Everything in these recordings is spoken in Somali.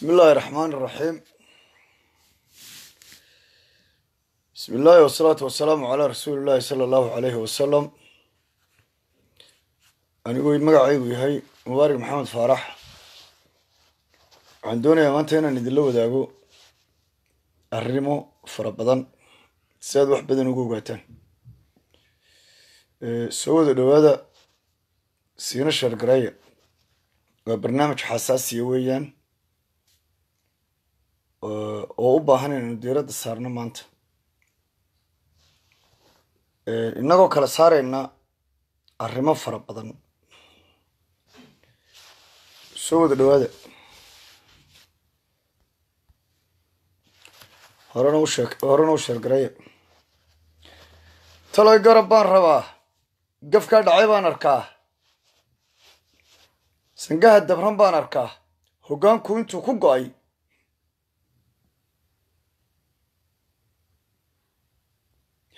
bismi illaahi raxmaan iraxiim bismi illaahi wasalaatu wasalaamu calaa rasuuli illaahi sala allahu alayhi wasalam aniguy magacaygu yahay mubaarik maxamed faarax waxaan doonayaa maanta inaan idinla wadaago arrimo fara badan si aad wax badan ugu ogaataan soo wada dhowaada siina shargareeya waa barnaamij xasaasiya weeyaan oo u baahan inaynu diiradda saarno maanta innagoo kala saarayna arrimo fara badan soo wada dhawaada horena ushee horena u sheergaraya taloy garab baan rabaa gafkaa dhacay baan arkaa sangaha dabran baan arkaa hoggaanku intuu ku go-ay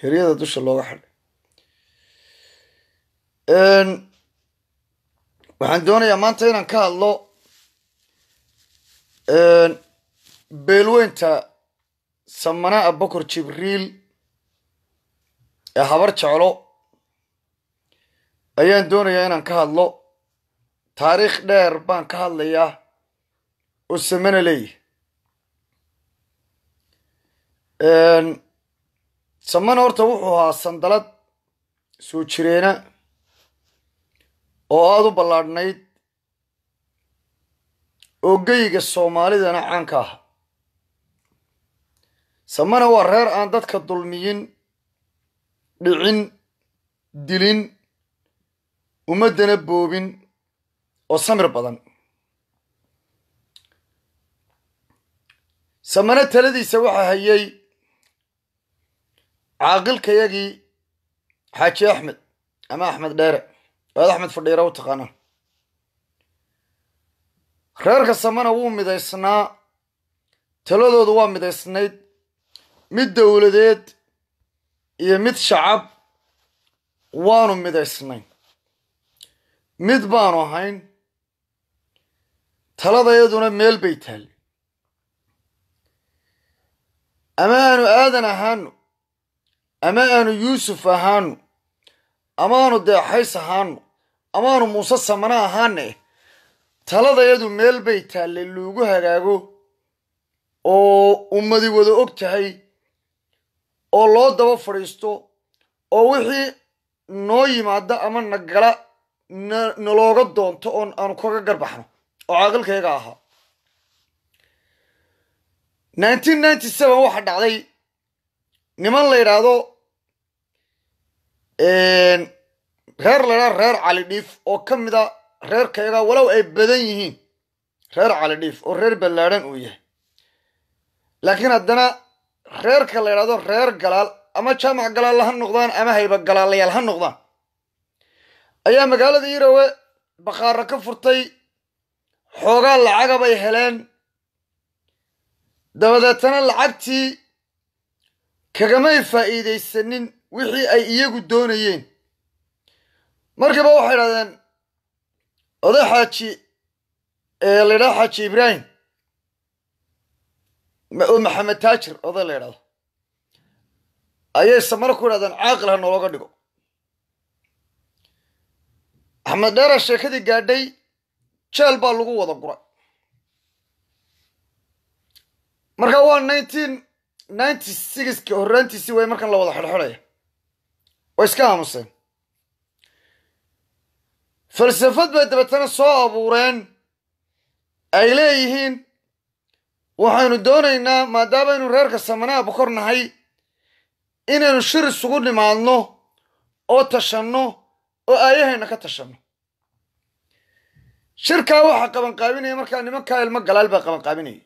hiryada dusha looga xidhay waxaan doonayaa maanta inaan ka hadlo beelweynta samana'a bokor jibriil ee habar jeclo ayaan doonayaa inaan ka hadlo taariikh dheer baan ka hadlayaa oo samana leeyahy saman horta wuxuu ahaa sandalad soo jireena oo aada u ballaadhnayd oo geyga soomaalidana caanka ah samana waa reer aan dadka dulmiyin dhicin dilin ummaddana boobin oo samir badan samana taladiisa waxaa hayay caaqilka yagii xaaji axmed ama axmed dheere oad axmed fadhiira u taqaanaan reerka samena wuu midaysnaa taladoodu waa midaysnayd mid dowladeed iyo mid shacab waanu midaysnay mid baanu ahayn talada taladayaduna meel bay taal ama aanu aadan ahaanu ama aanu yuusuf ahaano amaanu dee xays ahaano amaanu muuse samane ahaane taladayadu meel bay taallay loogu hagaago oo ummadi wada og tahay oo loo daba fadhiisto oo wixii noo yimaada ama nagala na nalooga doonto oon aanu kaga garbaxno oo caaqilkayga ahaa waxaa dhacday niman la yidhaahdo reer laydhaa reer calidhiif oo ka mid a reerkayaga walow ay badan yihiin reer calidhiif oo reer ballaadhan uu yahay laakiin haddana reerka la ydhahdo reer galaal ama jaamac galaalle ha noqdaan ama hayba galaallayaal ha noqdaan ayaa magaalada irowe bakhaaro ka furtay xoogaa lacaga bay heleen dabadeetana lacagtii kagamay faa'iidaysanin wixii ay iyagu doonayeen markiiba waxay idhahdeen oday xaaji ee la ydhaha xaaji ibraahim maxamed taajir oday la yidhahdo ayay samar ku idhahdeen caaqil ha nologa dhigo axmed dheera sheekadii gaadhay jeel baa lagu wada guray markaa waa nineteen ninety sixki horaantiisii way markan la wada xidhxidhaya waa iska aamuseen falsafad bay dabeetana soo abuureen ay leeyihiin waxaynu doonaynaa maadaama maadaamaynu reerka samanaha kor nahay inaynu shir isugu nimaadno oo tashanno oo aayahayna ka tashanno shirkaa waxaa qabanqaabinaya markaa nimankaa ilmo galaal baa qabanqaabinaya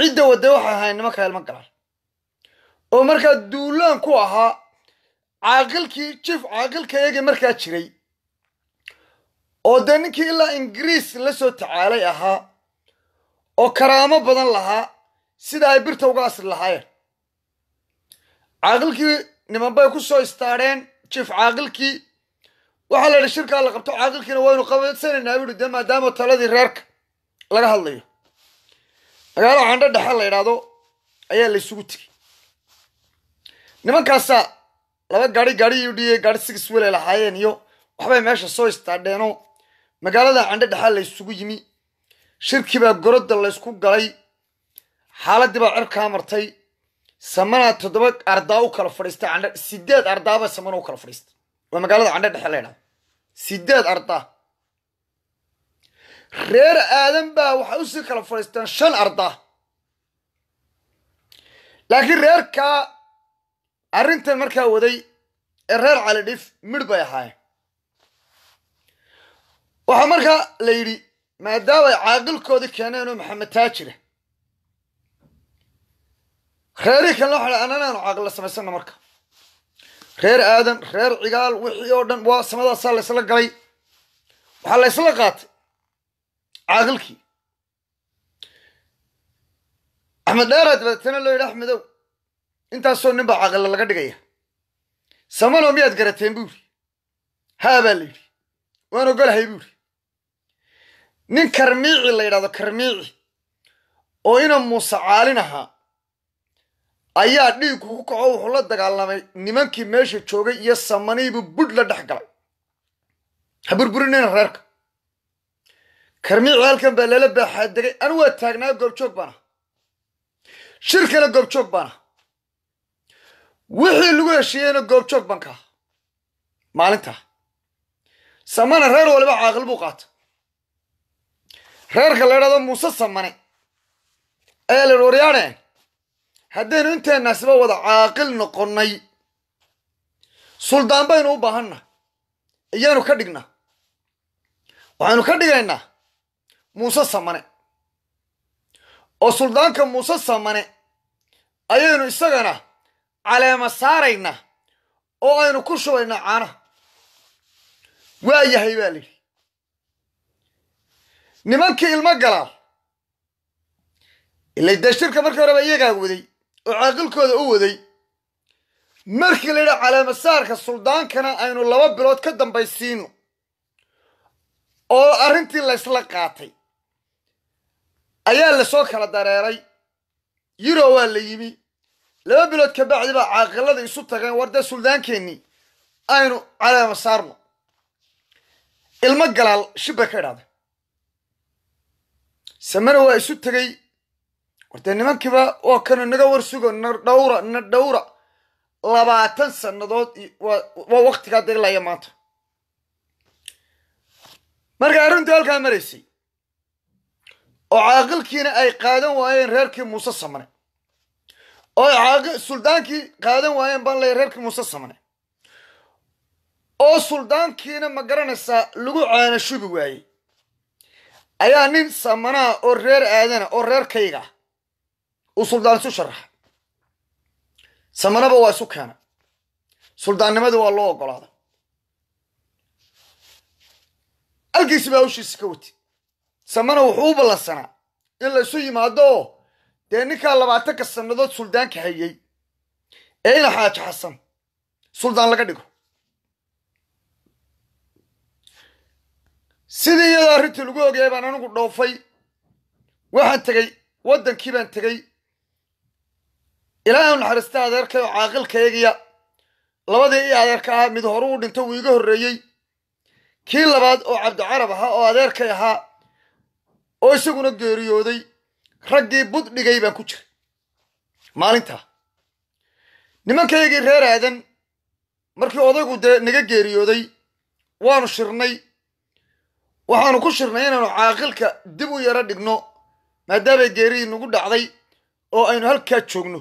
cidda wadde waxay ahayn nimankaa ilmo galaal oo markaa duulaan ku ahaa caaqilkii jif caaqilkayaga markaa jiray oo dee ninkii ilaa ingiriis la soo tacaalay ahaa oo karaamo badan lahaa sida ay birta uga asri lahaayeen caaqilkii niman bay ku soo istaadheen jif caaqilkii waxaa la yidhi shirkaa la qabto caaqilkiina waynu qabadsanaynaa bui dee maadaama taladii reerka laga hadlayo magaalo candho dhexe la yidhaahdo ayaa la isugu tegay nimankaasaa laba gari gari yu dhiyey gari sigis welay lahaayeen iyo waxbay meesha soo istaadheenoo magaalada candhe dhexaa la ysugu yimi shirkibaa gorodda laysku galay xaaladii baa cirkaa martay samanaa toddoba ardaa u kala fadhiistay candh sideed ardaaba samana u kala fadhiistay waa magaalada candhe dhexe la ydhaha sideed ardaa reer aadan baa waxay usii kala fadhiisteen shan ardaa laakiin reerkaa arrintan markaa waday ee reer calidhif dhif bay ahaayeen waxaa markaa la yidhi maadaama ay caaqilkoodii keeneenoo maxamed taajira reerihii kalena waxa annanaanu caaqilla samaysanna marka reer aadan reer cigaal wixii oo dhan waa samadaasaa laysla galay waxaa laysla qaatay caaqilkii axmed dheeraad dabeetana loo yidhi axmedow intaasoo nin baa laga dhigaya samano miyaad garateen buuri haa baa la yidhi waan ogolahay buuri nin karmiici la yidhahdo karmiici oo ina muuse caalin ahaa ayaa dhiigku ku kaco wuxuu la dagaalamay nimankii meesha joogay iyo samanihiibu budh la dhex galay ha burburinayna reerka karmiici halkan baa lala baaxaa degay anu waa taagnaa goobjoog baana shir kale goobjoog baanaha wixii lagu heshiiyeyna goobjoog baan ka maalintaa samane reer waliba caaqil buu qaata reerka la idhahdo muuse samane ee laidhi waryaane haddaynu inteennaasiba wada caaqil noqonnay suldaan baynu u baahanna iyaanu ka dhigna waxaynu ka dhigaynaa muuse samane oo suldaanka muuse samane ayaynu isagana caleema saarayna oo aynu ku shubaynaa caanaha waa yahay baa layidhi nimankii ilmo galaa ilay dee markii horeba iyagaa waday oo caaqilkooda u waday markii la caleema saarka suldaankana aynu laba bilood ka dambaysiino oo arrintii laysla qaatay ayaa lasoo kala dareeray yuro waa la yimi laba bilood ka bacdi caaqilada isu tageen warda suldaankeenii aynu caleema saarno ilmo galaal shibbay ka idhahda samena waa isu tegey wardee nimankiiba oo kanu naga warsugo na dhowra na dhowra labaatan sannadood waa waktigaa deglaya maanta marka arrintu halkaa maraysay oo caaqilkiina ay qaadan waayeen reerkii muuse samane oy suldaankii qaadan waayeen baan leeya reerkii muuse samne oo suldaankiina ma garanaysaa lagu caana shubi waayey ayaa nin samanaa oo reer aadana oo reerkayga uu suldaan isu sharaxa samanaba waa isu keena suldaannimadii waa loo ogolaada alkiisi baa hawshiisi ka wati samana wuxuu u ballansanaa in laysu isu yimaado dee ninkaa labaatanka sannadood suldaanka hayay ee ina xaaji xasan suldaan laga dhigo sidii iyadoo arrintii lagu ogayay baan anigu dhoofay waxaan tegay waddankii baan tegey ilaahu naxariista adeerkay oo caaqilkaegiya labadii io adeerka ahaa mid horu u dhinto wuu iga horreeyey kii labaad oo cabdicarab ahaa oo adeerkay ahaa oo isaguna geeriyooday raggii bud dhigay baan ku jiray maalintaa nimankaygii reer aadan markii odaygu dee naga geeriyooday waanu shirnay waxaanu ku shirnay inaanu caaqilka dib u yaro dhigno maadaamay geeridii nagu dhacday oo aynu halkaa joogno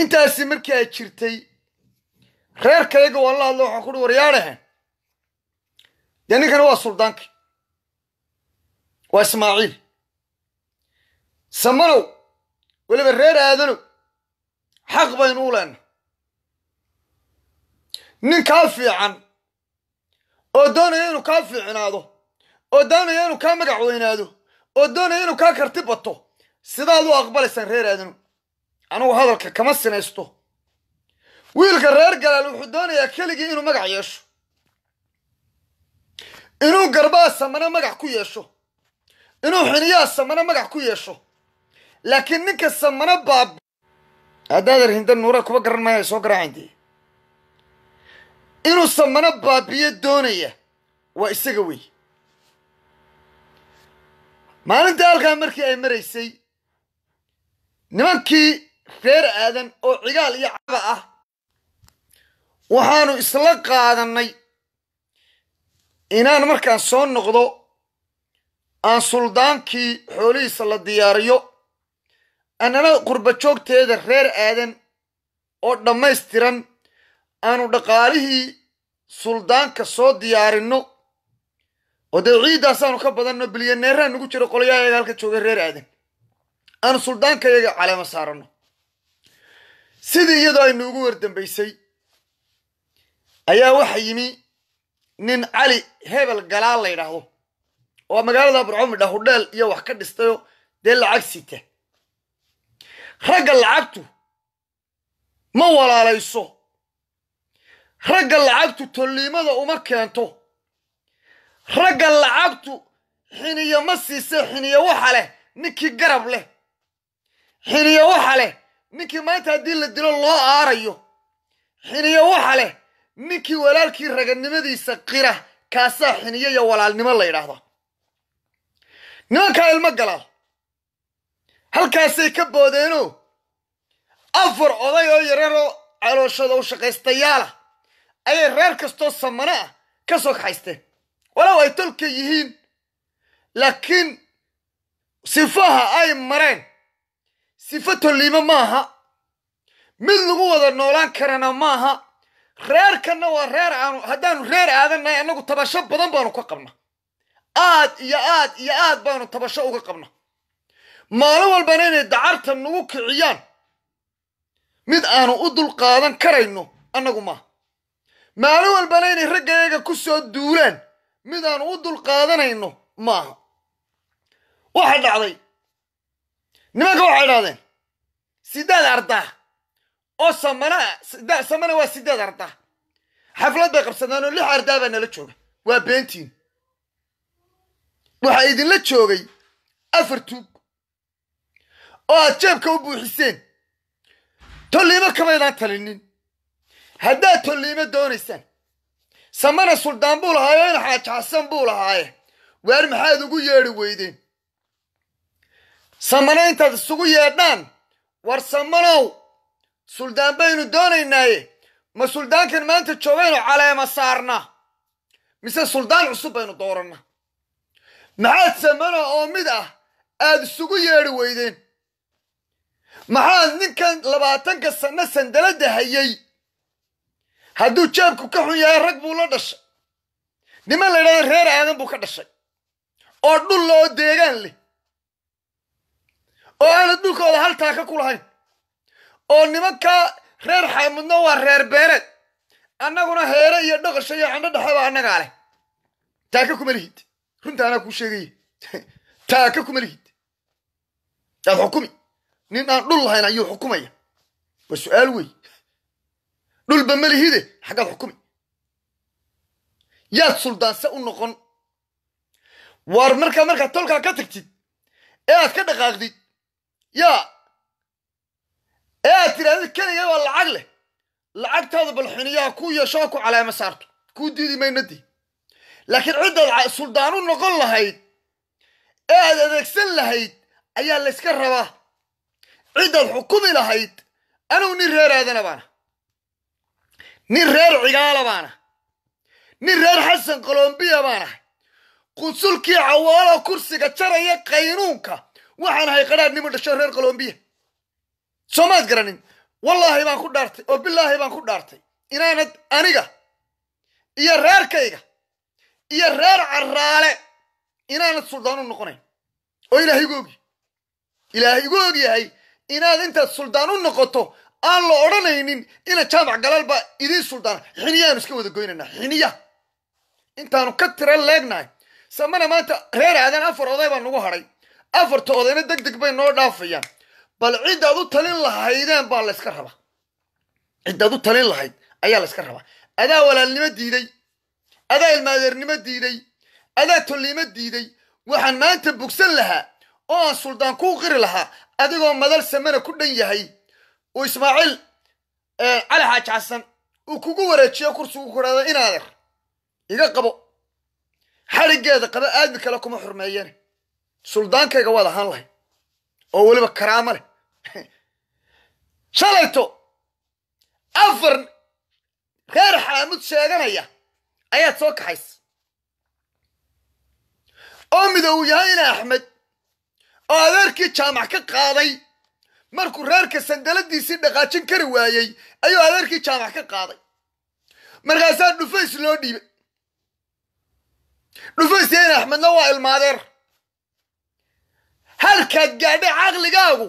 intaasi markii ay jirtay reerkayaga waan la hadlo waxaan kuhi waryaadhahan dee ninkana waa suldaanka waa ismaaciil samanow weliba reer aadanow xaq baynu u leenna nin kaa fiican oo doonaya inuu kaa fiicnaado oo doonaya inuu kaa magac weynaado oo doonaya inuu kaa karti bato sidaad u aqbalaysaan reer aadanow anugu hadalka kama sinaysto wiilka reer galaal wuxuu doonayaa keligii inuu magac yeesho inuu garbaa samano magac ku yeesho inuu xiniyaha samano magac ku yeesho laakiin ninka samano baab haddaadan hinda nuura kuba garan maaya soo garaacayndee inuu samano baabiyo doonaya waa isaga wey maalinta halkaa markii ay maraysay nimankii reer aadan oo cigaal iyo caba ah waxaanu isla qaadannay inaan markaan soo noqdo aan suldaankii xoolihiisa la diyaariyo annana qurba joogteeda reer aadan oo dhammaystiran aanu dhaqaalihii suldaanka soo diyaarinno oo dee ciidaasaanu ka badanno bilyaneeraa nugu jiro qolyahayaga halka jooga reer aadan aanu suldaankayaga caleema saaranno sidii iyadoo aynu ugu wardambaysay ayaa waxa yimi nin cali hebel galaal la ydhaahdo oo magaalada barcomidha hudheel iyo wax ka dhistayo dee lacag sita ragga lacagtu ma walaalayso ragga lacagtu tolliimada uma keento ragga lacagtu xiniyo ma siisa xiniyo waxa leh ninkii garab leh xiniyo waxa leh ninkii maanta haddii la dilo loo aarayo xiniyo waxa leh ninkii walaalkii raganimadiisa qira kaasaa xiniyo iyo walaalnimo la yidhaahdaa nimankaa ilmo gala halkaasay ka boodeenoo afar oday oo yararoo calooshada u shaqaystayaala ayay reer kastoo samano ah ka soo kaxaysteen walow ay tolka yihiin laakiin sifaha ay mareen sifo tolliimo maaha mid lagu wada noolaan karana maaha reerkanna waa reer aanu haddaanu reer aadanahay annagu tabasho badan baanu ka qabna aad iyo aad iyo aad baanu tabasho uga qabna maalin walbana inay dacarta nagu kiciyaan mid aanu u dul qaadan karayno annagu maaha maalin walbana inay raggayaga ku soo duulaan mid aanu u dul qaadanayno maaha waxaa dhacday nimanka waxay idhahdeen sideed ardaa oo samanaa samana waa sideed ardaa xaflad bay qabsadaan oo lix ardaa baa nala jooga waa beentiin waxaa idinla joogay afar tuug oo aad jeebka u buuxiseen tolliimo kamaydaan talinin haddaad tolliimo doonaysaan samana suldaan buu lahaayo ina xaajaxsan buu lahaaye waar maxaad ugu yeedhi weydeen samana intaad isugu yeedhaan war samanow suldaan baynu doonaynaaye ma suldaankan maanta joogaynu caleema saarna mise suldaan cusub baynu doorannaa maxaad samana oo mid ah aad isugu yeedhi weydeen maxaad ninkan labaatanka sanno sandaladda hayay hadduu jeebku ka xun yahay rag buu la dhashay niman la yidhahda reer aadan buu ka dhashay oo dhulla oo deegaan leh oo aana dhulkooda hal taaka ku lahayn oo nimankaa reer xaamudna waa reer beereed annaguna heere iyo dhaqasha iyo candho dhexe baa annagaa leh taaka kuma lihid runta anaa kuu sheegaya taa ka kuma lihid aad xukumi nin aan dhul lahayn ayuu xukumaya waa su-aal wey dhulba ma lihide xaggaad xukumi yaad suldaanse u noqon waar markaa markaad tolkaa ka tagtid ee aad ka dhaqaaqdid yaa ee aad tidhahdid keliga waa lacag leh lacagtaada balxiniyaha ku yeesho ku calaama saarto kuu diidi maynadii laakiin ciddaad suldaan u noqon lahayd ee aad adeegsan lahayd ayaa layska rabaa ciddaad xukumi lahayd anugu nin reer aadana baana nin reer cigaala baana nin reer xasan kolombiya baan qunsulkii cawaalo kursiga jaraya qaynuunka waxaan ahay qadhaadh nimu dhasho reer kolombiya soomaad garanin wallaahi baan ku dhaartay oo bilaahi baan ku dhaartay inaanad aniga iyo reerkayga iyo reer caraale inaanad suldaan u noqonayn oo ilaahay igu ogi ogyahay inaad intaad suldaan u noqoto aan la odhanaynin ina jaamac galaal baa idiin suldaan xiniyaanu iska wada goynanaa xiniya intaanu ka tira leegnahay samana maanta reer aadan afar oday baa nagu hadhay afarta odayna deg deg bay noo dhaafayaan bal ciddaad u talin lahaydeen baa layska rabaa ciddaad u talin lahayd ayaa layska rabaa adaa walaalnimo diiday adaa ilmaadernimo diiday adaa tolnimo diiday waxaan maanta bogsan lahaa oo aan suldaan kuu qiri lahaa adigoo madal samana ku dhan yahay uu ismaaciil cali xaaji xasan uu kugu wareejiyo kursigu ku inaadar iga qabo xadrhiggeeda qaba aadmi kale kuma xurmeeyane suldaankayga waad ahaan lahay oo weliba karaama leh shalayto afar reer xaamud sheeganaya ayaad soo kaxaysa oo midoow yahayna axmed oo adeerkii jaamac ka qaaday markuu reerka sandaladiisii dhaqaajin kari waayey ayuu adeerkii jaamac ka qaaday markaasaa dhufays loo dhiibay dhufays yahayna axmedna waa ilmaadeer halkaad gaadhay caqligaagu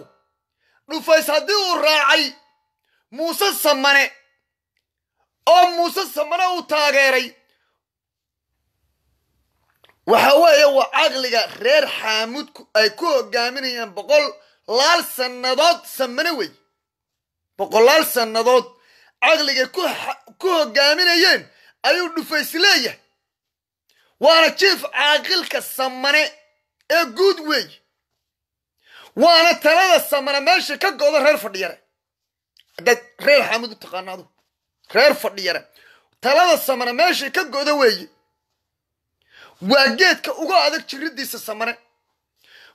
dhufays haddii uu raacay muuse samane oo muuse samane uu taageeray waxa weeye waa caqliga reer xaamuudku ay ku hogaaminayaan boqol sannadood samane wey boqolaal sannadood caqliga ku hogaaminayeen ayuu dhufays leeyahay waana jiif caaqilka samane ee guud weey waana talada samane meesha ka go reer fadhiyare haddaad reer xaamuud u taqaanaadu reer fadhiyare talada samane meesha ka go weeye waa geedka ugu adag jirridiisa samane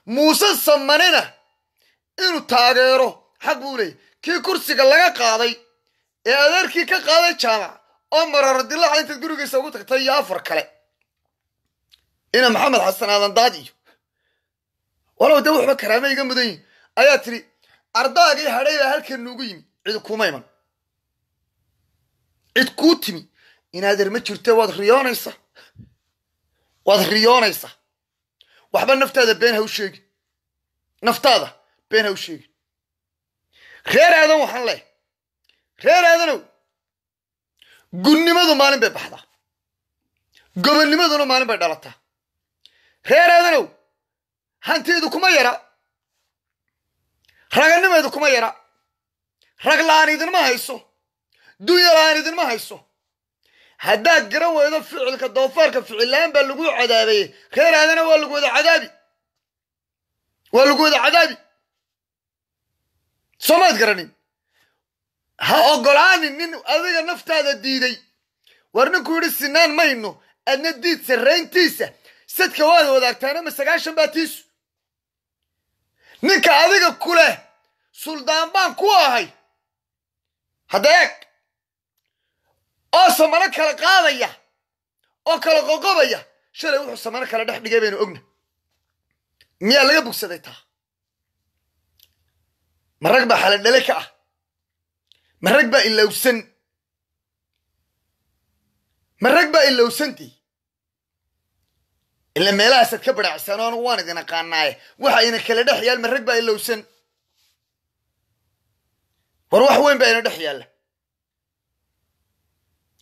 muuse samanena inuu taageero xaq buu leeyay kii kursiga laga qaaday ee adeerkii ka qaaday jaamac oo mararo dilaaxa intaad gurigiisa ugu tagtay iyo afar kale ina maxamed xasan aadan daad iyo walow dee wuxuba karaama iga mudan yihin ayaa tidhi ardaagii hadhay baa halkan nuugu yimi cid kuma iman cid kuu timi inaad ma jirte waad riyoonaysaa waad riyoonaysaa waxba naftaada been ha u sheegin naftaada been ha u sheegin reer aadan waxaan leh reer aadanow gunnimadu maalin bay baxdaa gobonnimaduna maalin bay dhalataa reer aadanow hantidu kuma yara raganimeedu kuma yara rag la idinma hayso dunya laaan idinma hayso haddaad garan weydo ficilka doofaarka ficillaan baa lagu cadaabayey reer aadana waa lagu wada cadaabi waa lagu wada cadaabi soomaad garanin ha ogolaanin nin adiga naftaada diiday war ninkuu yidhi sinaan mayno adna diid sarrayntiisa sadka waad wadaagtaan ama sagaashan baa tiisu ninka adiga ku leh suldaan baan ku ahay hadda eeg oo samano kala qaadaya oo kala qoqobaya shalay wuxuu samano kala dhex dhigay baynu ogna miyaa laga bugsaday taa ma rag baa xala dhale ka ah ma rag baa ilowsan ma rag baa ilowsantii ila meelahaasaad ka badhaacsanoo anugu waan idin aqaanaaye waxayna kala dhex yaal ma rag baa ilowsan war wax weyn baa ina dhex yaalla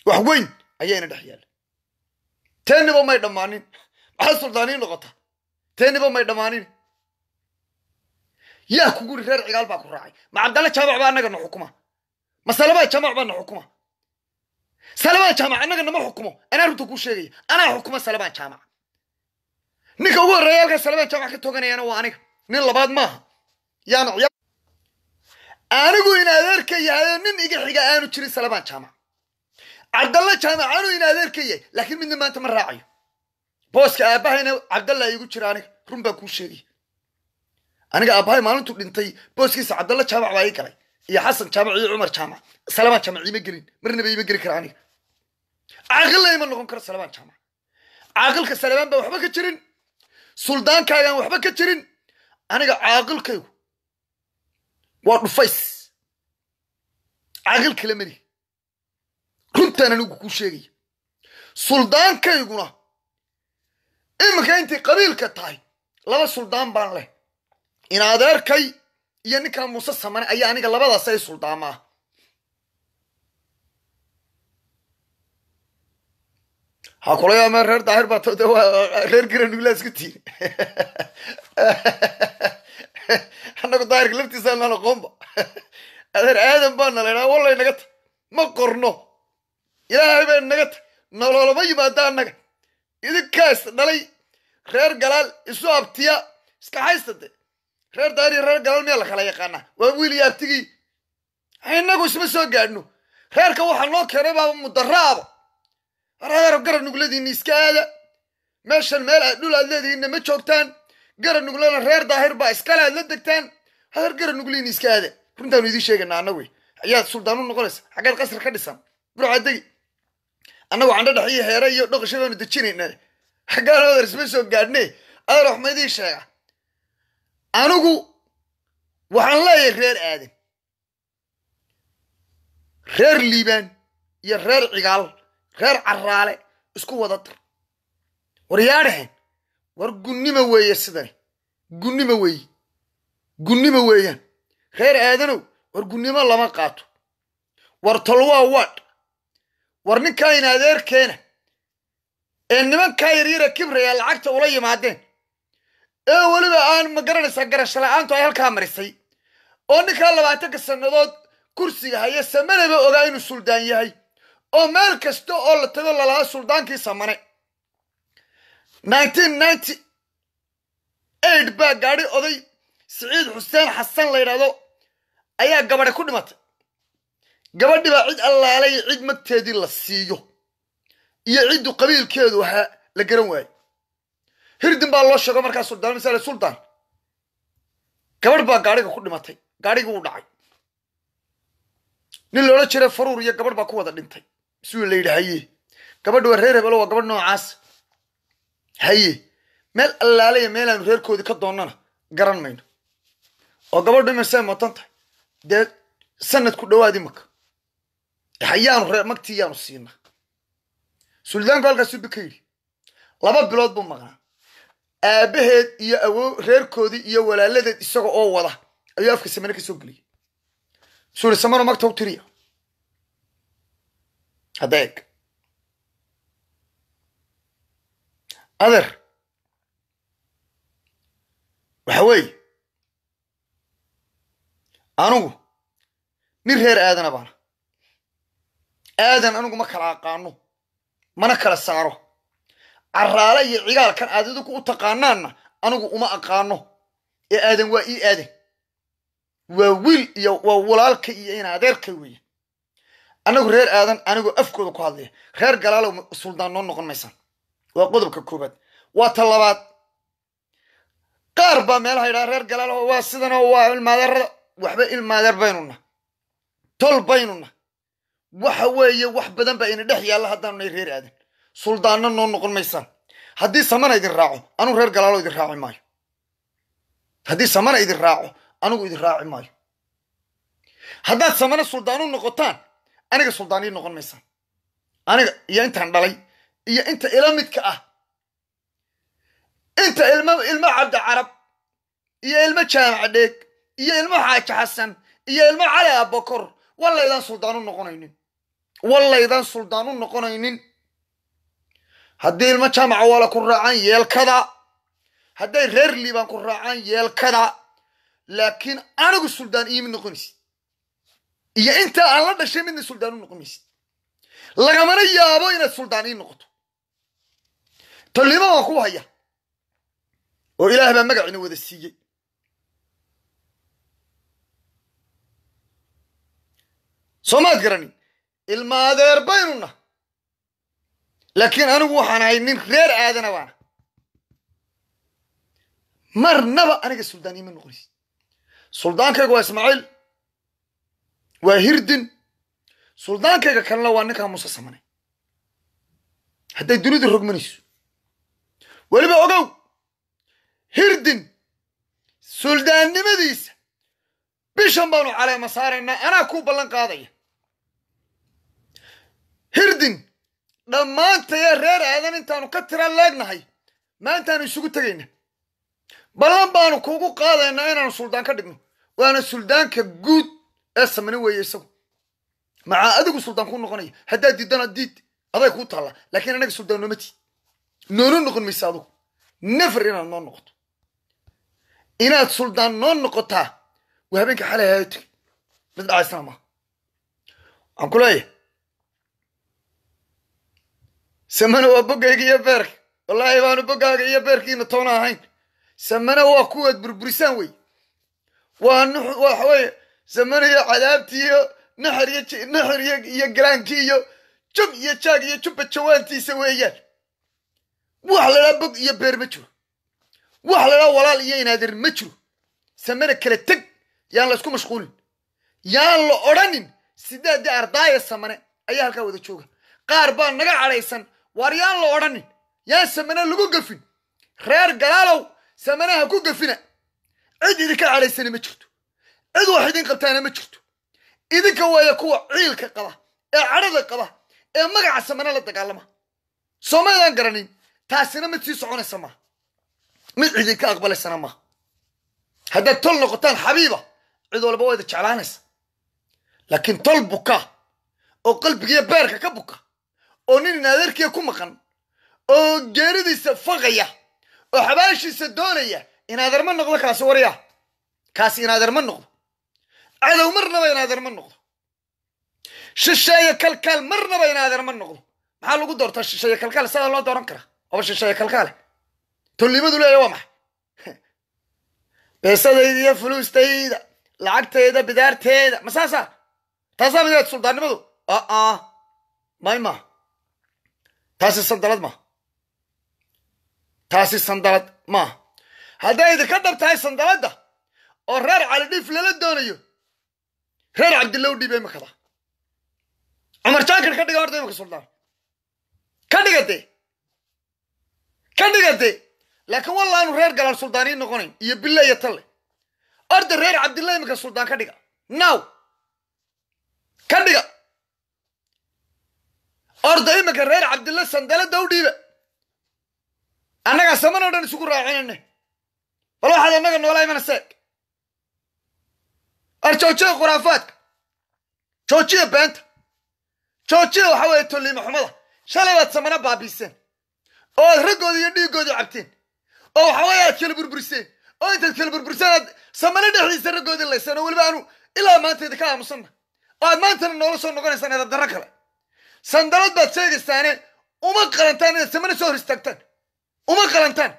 wax weyn ayaana dhex yaalla teeniba may dhammaanin maxaa suldaaniin noqota teeniba may dhammaanin yaa ku guri reer cigaal baa ku raacay ma cabdalle jaamac baa annaga na xukuma ma salabaa jaamac baa na xukuma salabaan jaamac annaga nama xukumo anaa runta kuu sheegaya anaa xukuma salabaan jaamac ninka ugu horreeya halkaa salabaan jaamac ka toganayana waa aniga nin labaad maaha yaana anigu in adeerka nin iga xiga aanu jirin salabaan jaamac cabdalla jaamacanu in adeerka yahay laakiin midna maanta ma raacayo booska aabbahayna cabdalla igu jira aniga run baan kuu sheegay aniga aabbahay maalintuu dhintay booskiisa cabdalla jaamac baa ii galay iyo xasan jaamac iyo cumar jaamac salamaan jaamac iima gelin marnaba iima geli kara aniga caaqilla ima noqon karo salamaan jaamac caaqilka salamaan baan waxba ka jirin suldaankaagaan waxba ka jirin aniga caaqilkaygu waa dhufays caaqil kale mali runtaan anigu kuu sheegaya suldaankayguna iminka intay qabiilka tahay laba suldaan baan leh in adeerkay iyo ninkaa muuse samane ayaa aniga labadaas ay suldaamaa ha kula reer daahir baa tode waa reer garanugla isku tiiri annagu daahirka laftiisaan aan aqoonba adeer aadan baana laydhaa wallay naga ta ma qorno ilaahay bay naga tag noloolama yimaadaa naga idinkaas dhalay reer galaal isu abtiya iska haysta de reer daar reer galaal miyaa la kala yaqaanaa waa wiil iyo inagu isma soo gaadhno reerka waxaa noo keenay baaba mudaraaba araadaaro gara nugladiinna iska aada meeshan meel aad dhul aad leedihiinna ma joogtaan gara nuglana reer daahir baa iskale aad la degtaan hadeer gara nugliinna iska aada runtaanu idiin sheegaynaa anna wey ayaad suldaan noqonaysa xaggaad qasri ka dhisan burcadegi annagoo candhodhax iyo heera iyo dhaqasha baanu dejinayna xaggaan odersma soo gaadhne arox maydii sheega anigu waxaan leeyahay reer aadan reer liibaan iyo reer cigaal reer carraale isku wada dar war yaa war gunnima weeye sidani gunnima weeye gunnima weeyaan reer aadanow war gunnimo lama qaato war tolwaa waadh war ninkaan adeerkeena ee nimankaa yaryara kibraya lacagta ula yimaadeen ee weliba aan ma garanaysaa garashola-aantu ay halkaa marisay oo ninkaa labaatanka sannadood kursiga haya samanaba ogaa inuu suldaan yahay oo meel kasta oo la tago lalahaa suldaankii samane baa gaadi oday siciid xuseen xasan la yidhaahdo ayaa gabadhe ku dhimatay gabadhi baa cid allaalay cid magteedii la siiyo iyo ciddu qabiilkeedu waxaa la garan waayey hirdin baa loo sheego markaa suldaan misale suldaan gabadh baa gaadhiga ku dhimatay gaadhigii wuu dhacay nin loola jiray faruur iyo gabadh baa ku wada dhintay isuu la yidhi haye waa reer hebelo waa gabadh noocaas haye meel allaalaya meelaanu reerkoodii ka doonnana garan mayno oo gabadhu imaysay mootan tahay dee sanadku dhawaadi maka ayaanu ree magtii yaanu siina suldaanku halkaasuu ka yidhi laba bilood buu maqnaa aabaheed iyo awo reerkoodii iyo walaaladeed isaga oo wada ayuu afka samane ka soo geliyay muxuu samano magta u tiriya hadda eg adeer waxa weeye anugu nin reer aadana baana aadan anigu ma kala aqaano mana kala saaro caraale iyo cigaalkan aad idinku u taqaanaanna anigu uma aqaano ee aadan waa ii aadan waa wiil iyo waa walaalkay iyo ina adeerkay weeye annagu reer aadan anigoo afkooda ku hadlaya reer galaalow suldaan noqon maysaan waa qodobka koowaad waa ta labaad qaar baa meelaha yidhaha reer galaalow waa sidanoo waa ilmaadeerada waxba ilmaadeer baynuna tol baynuna waxa weeye wax badan baa ina dhex yaalla haddaanu nay reer aadan suldaanna noo noqon maysaan haddii samana idin raaco anugu reer galaalo idin raaci maayo haddii samana idin raaco anugu idin raaci maayo haddaad samana suldaanu noqotaan aniga suldaanii noqon maysaan aniga iyo intaan dhalay iyo inta ila midka ah inta ilma ilmo cabdicarab iyo ilmo jaamac dheeg iyo ilmo xaaji xasan iyo ilmo cali abakor wallaydan suldaanu noqonaynin wallaydan suldaan u noqonaynin haddii ilmo jaamaca waala ku raacaan yeelkada hadday reer liibaan ku raacaan yeelkada laakiin anigu suldaan iimi noqonaysid iyo intaa aan la dhashay midna suldaan u noqonaysid lagamana yaabo inaad suldaan ii noqoto talima waan ku haya oo ilaah baa magacina wada siiyey soo maad garani ilma adeer baynu nahay laakiin anigu waxaan ahay nin reer aadana baana marnaba aniga suldaaniyama noqonays suldaankayga waa ismaaciil waa hirdin suldaankayga kalena waa ninkaa muuse samanay hadday dunidu rogmanayso weliba ogow hirdin suldaannimadiisa bishan baanu caleema saaraynaa anaa kuu ballan qaadaya hirdin dhammaantaya reer aadan intaanu ka tira leegnahay maantaanu isugu tegayna ballan baanu kuugu qaadaynaa inaanu suldaan ka dhigno waana suldaanka guud ee samani weeye isagu macaa adigu suldaan kuu noqonaya haddaad diiddana diid aday kuu taallaa laakiin anaga suldaan nooma tiid noonu noqon maysa adugu nefer inaad noo noqoto inaad suldaan noo noqotaa wa habeenka xalay hayo mid dhacaysana maa waxaan ku leeyahay samana waa bogayga iyo beerka wallaahi baanu bogaaga iyo beerkiina toona ahayn samana waa kuwaad burburisaan wey waa waxaweye samana iyo cadaabtii iyo naxir iyo garaankii iyo jub iyo jaag iyo jubba jawaantiisa weeyaan wax ladhaa bog iyo beer ma jiro wax ladhaa walaal iyo inaadir ma jiro samana kala teg yaan la isku mashquulin yaan la odhanin sideedii ardaaya samane ayaa halkaa wada jooga qaar baa naga cadhaysan waaryaan la odhanin yaan samane lagu gafin reer gadaalow samanaha ku gafina cid idinka cadhaysana ma jirto cid wax idin qabtaana ma jirto idinka weeye kuwa ciilka qaba ee cadhada qaba ee magaca samane la dagaalama soo soomaydaan garanin taasina mid sii soconaysa maaha mid cidinka aqbalaysana maaha haddaad tol noqotaan xabiiba cid walba wayda jeclaanaysa laakiin tol buka oo qalbigiiyo beerka ka buka oo nin naadarkiya ku maqan oo geeridiisa faqaya oo xabaashiisa doonaya inaadeer noqdo kaasi warya kaasi inaadeer noqdo cadow marnaba inaadeer noqdo shisheeye kalkaal marnaba inaadeer noqdo maxaa lagu doortaa shisheeye kalkaal sidaa loo dooran karaa oba shisheeye kalkaale tolnimadu leeya waa maxay beesadayda iyo fuluustayda lacagteeda bidaarteeda ma saasaa taasaa midaed suldaannimadu ah, ah. a a taasi sandalad maaha taasi sandalad maaha haddayda ka dhab tahay sandaladda oo reer calidhiif lala doonayo reer cabdilow dhiiba imakada cumar jaankan ka dhiga horta imanka suldaan ka dhiga dee ka dhiga dee laakiin walla aanu reer galaan suldaaniyi noqonayn iyo bille iyo talle orda reer cabdillah imanka suldaan ka dhiga now ka dhiga orda imika reer cabdilla sandaladda u dhiiba annagaa samanoo dhan isugu raacinayna bal waxaad annaga noola imana seeg ar joojiya khuraafaadka joojiya beenta joojiya waxa weeye tolliimo xumada shalay baad samana baabiiseen oo aad raggooda iyo dhiiggooda cabteen oo waxa weeye aad kala burburiseen oo intaad kala burburiseen aad samana dhexdiisa raggoodii layseen oo weliba aanu ilaa maanteeda ka aamusanna oo aad maantana noola soo noqonaysaan eedadarro kale sandalad baad sheegaysaane uma qalantaan inaad samane soo hor istaagtaan uma qalantaan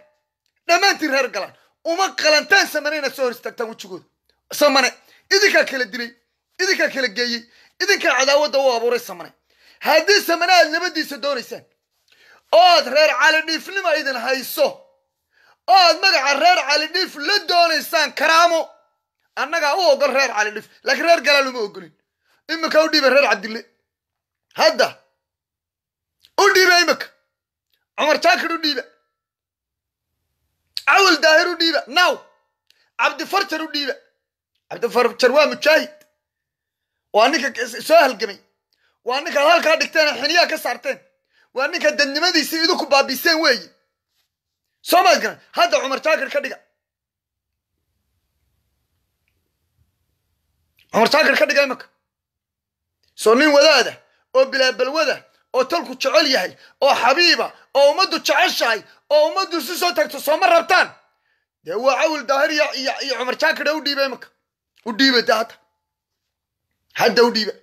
dhammaantiin reer galaan uma qalantaan samane inaad soo hor istaagtaan wejigooda samane idinkaa kala dilay idinkaa kala geeyey idinkaa cadaawadda u abuuray samane haddii samane aad nabadiisa doonaysaan ood reer calidhiifnima idin hayso oad magaca reer calidhiif la doonaysaan karaamo annagaa u ogol reer calidhiif laakiin reer uma ogolin iminka u dhiiba reer cabdille hadda u dhiiba imika cumar jaakir u dhiiba cawal daahir u dhiiba now cabdifarjar u dhiiba cabdifarjar waa mujaahid waa ninka soo halgamay waa ninkaad halkaa dhigteen xiniyaa ka saarteen waa ninka dadnimadiisii idinku baabiseen weeye soo maad garan hadda cumar jaakir ka dhiga cumar jaakir ka dhiga imika soo nin wadaada oo bilaa oo tolku jecel yahay oo xabiiba oo ummaddu jeceshahay oo ummaddu isu soo tagto sooma rabtaan dee waa cawil daahiriya iyo cumar jaakida u dhiiba imanka u dhiiba de hadda hadda u dhiiba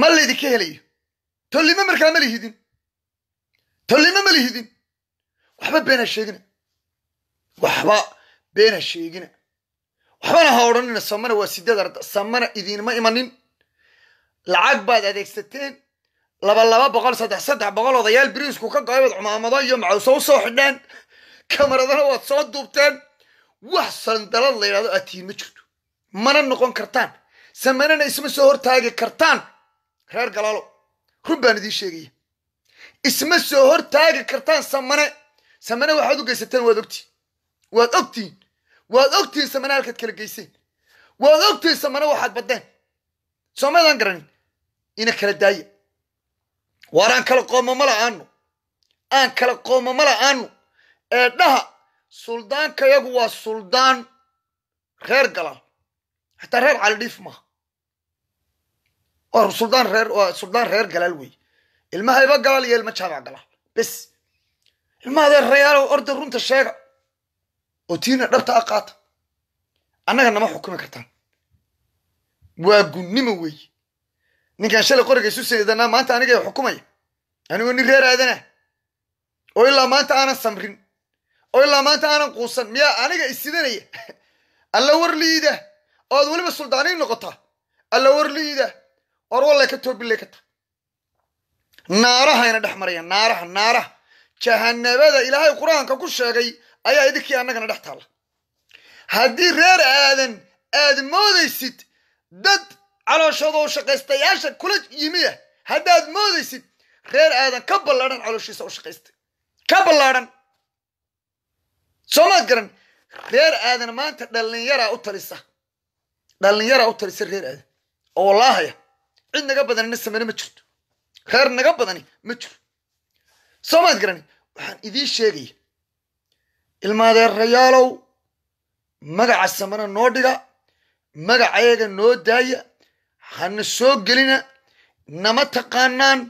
ma laydinka helayo tollima markaa ma lihidin tollima ma lihidin waxba beenaa sheegina waxba beenaa sheegina waxbana ha odhanina samana waa sideed arda samana idinma imanin lacag baad adeegsateen laba laba boqol saddex saddex boqol odayaal briisku ka goay baad cumaamado iyo macawsa u soo xidhneen kamaradana waad soo duubteen wax sandalad la yidhahdo atiin ma jirto mana noqon kartaan samanana isma soo hortaagi kartaan reer galaalo run baan idiin sheegaya isma soo hortaagi kartaan samane samane waxaad u geysateen waad ogtiin waad ogtiin waad ogtiin samane halkaad kala geyseen waad ogtiin samane waxaad badeen soomaydaan garanin ina kala daaya waar aan kala qooma ma la'aanu aan kala qooma ma aanu ee dhaha suldaanka yagu waa suldaan reer galaal xataa reer calidhiif maha waa suldaan reer suldaan reer galaal weeye ilmaha galaal iyo ilma jaamac galaal bes ilmahadee rayaalo orda runta sheega oo tiina dhabta a qaata annaga nama xukumi kartaan waa gunnimo weeye ninkaan shalay qoriga isu seedanaa maanta aniga xukumaya anigoo nin reer aadana oo ilaa maanta aanan samrin oo ilaa maanta aanan quusan miyaa aniga isidanaya alla war liida ood weliba suldaaniy noqotaa alla war liida oor wallay ka toobillay ka naarahayna dhex marayaan naaraha naaraha jahanabada ilaahay qur-aanka ku sheegay ayaa idinkii annagana dhex taalla haddii reer aadan aad moodaysid dad calooshoodoo shaqaystayaasha kula yimiya haddaad moodaysid reer aadan ka ballaadhan calooshiisa u shaqaystay ka ballaadhan soomaad garan reer aadan maanta dhallinyaraa u talisa dhallinyaraa u talisa reer aadan oo wallaahaya cid naga badanina samane ma jirto reer naga badani ma jiro soomaad garani waxaan idiin sheegaya ilmaadeerayaalow magaca samana noo dhiga magaceega noo daaya hana soo gelina nama taqaanaan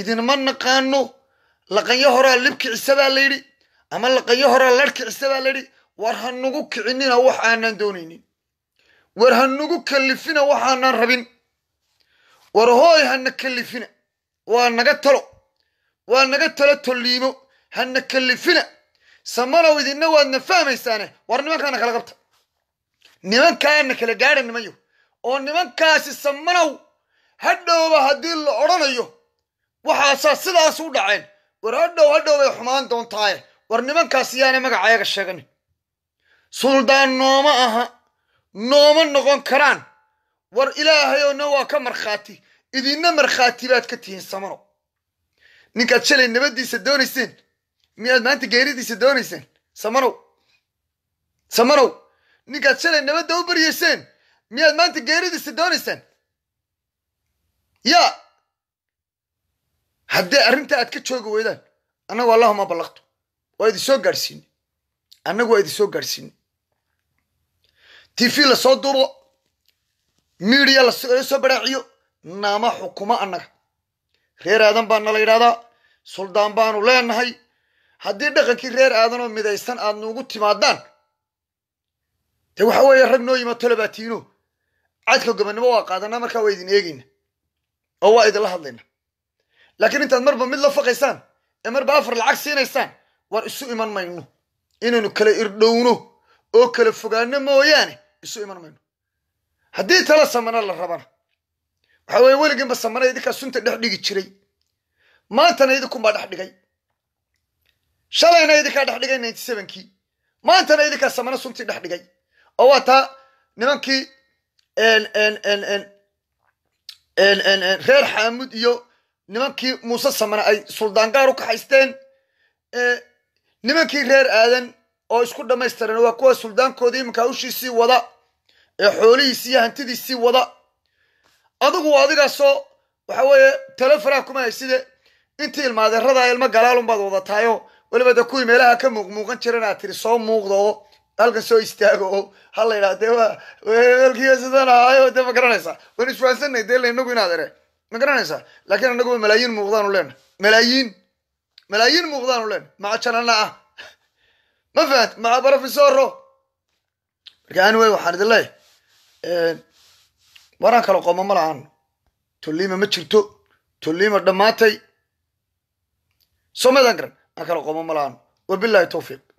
idinma naqaano laqanyo horaa libkicisa baa la yidhi ama laqanyo horaa larhkicisa baa layidhi war ha nugu kicinina wax aanan doonaynin war ha nugu kallifina waxaanaan rabin war hooy hana kallifina waa naga talo waa naga talo tolliimo hana kallifina samanow idinna waadna fahmaysaane war nimankaana kala qabta nimankaana kala gaadha niman oo nimankaasi samanow hadhowba haddii la odhanayo waxaasaa sidaas u dhaceen war hadhow hadhowbay xumaan doontaaye war nimankaasi yaana magacayaga sheeganin suldaan nooma aha nooma noqon karaan war ilaahayowna waa ka markhaati idinna markhaati baad ka tihiin samanow ninkaad shalay nabaddiisa doonayseen miyaad maanta geeridiisa doonayseen samanow samanow ninkaad shalay nabadda u baryayseen miyaad maanta geeridiisi doonaysaan ya haddii arrinta aad ka joogi weydaan annagu allahuma ballaqto waa idinsoo soo annagu waa idin soo gaadhsiine tv lasoo duubo midiya lala soo baraaciyo nama xukumo annaga reer aadan baa nala yidhahdaa suldaan baanu leenahay haddii dhaqankii reer aadanoo midaysan aad nuugu timaadaan dee waxa weeye rag noo yimaatole baatiino cadka gobonimo waa qaadanaa markaa waa idin eegeyna oo waa idinla hadlayna laakiin intaad marba mid la faqaysaan ee marba afar lacag siinaysaan waan isu iman mayno inaynu kala irdhowno oo kala fogaano mooyaane isu iman mayno haddii tala samana la rabana waxaa weeye weligiinba samana idinkaa sunta dhex dhigi jiray maantana idinkunbaa dhex dhigay shalayna idinkaa dhex dhigay ninty sevenkii maantana idinkaa samana suntii dhex dhigay oo waa taa nimankii reer xaamud iyo nimankii muuse samana ay suldaan gaar u kaxaysteen eh, nimankii reer aadan oo isku dhammaystiran waa kuwa suldaankoodii iminkaa ushiisii wada ee xoolihiisii iyo hantidiisii wada adigu adigaasoo waxa weeye telefaraa kuma hayside intii ilmaadeeradaa ilma galaalunbaad wadataayo weliba dee kuwii meelaha ka muuqmuuqan jiran aad tiri soo muuqda halka soo istaago oo ha la yidhaha dee wa walkiiba sidaan ahaayo dee ma garanaysaa waynu isfahansanay dee la inaad ere ma garanaysaa laakiin annaguba malaayiin muuqdaan u leena malaayiin malaayiin muuqdaan u leena macajalana ah ma fahat maca barofesoro marka ani wey waxaan idin waraan kala qooma ma lahan tolliima ma jirto tolliima dhammaatay soo maydaan garan aan kala qooma ma lahan wabillahi tawfiiq